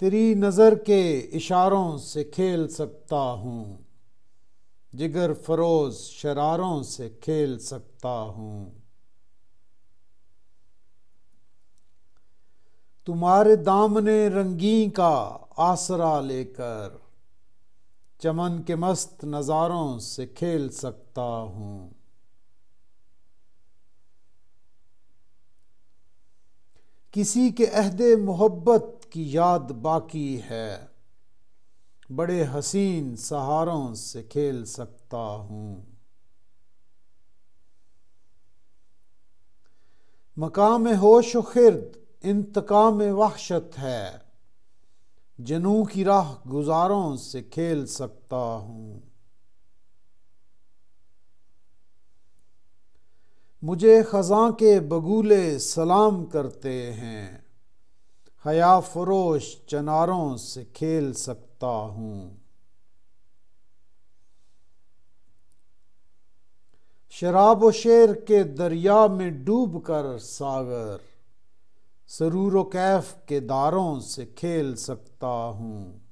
तेरी नज़र के इशारों से खेल सकता हूँ जिगर फरोज शरारों से खेल सकता हूँ तुम्हारे दामने रंगी का आसरा लेकर चमन के मस्त नज़ारों से खेल सकता हूँ किसी के अहद मोहब्बत उसकी याद बाकी है बड़े हसीन सहारों से खेल सकता हूँ मकाम होश खिरद इंतकाम वहशत है जनू की राह गुजारों से खेल सकता हूँ मुझे ख़ज़ां के बगूले सलाम करते हैं हया फरोश चनारों से खेल सकता हूँ शराब व शेर के दरिया में डूब कर सागर सरूर कैफ के दारों से खेल सकता हूँ